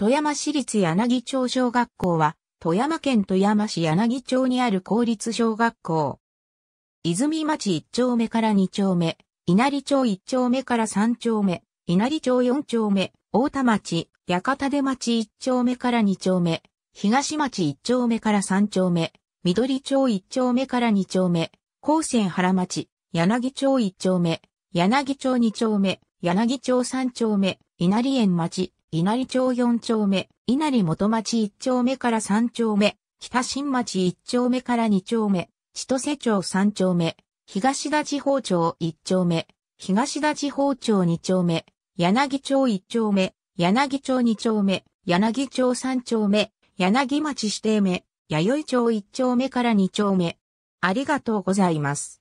富山市立柳町小学校は、富山県富山市柳町にある公立小学校。泉町1丁目から2丁目、稲荷町1丁目から3丁目、稲荷町4丁目、大田町、館形出町1丁目から2丁目、東町1丁目から3丁目、緑町1丁目から2丁目、高専原町、柳町1丁目、柳町2丁目、柳町3丁目、稲荷園町、稲荷町4丁目、稲荷元町1丁目から3丁目、北新町1丁目から2丁目、千歳町3丁目、東田地方町1丁目、東田地方町2丁目、柳町1丁目、柳町2丁目、柳町3丁目、柳町指定目、弥生町1丁目から2丁目。ありがとうございます。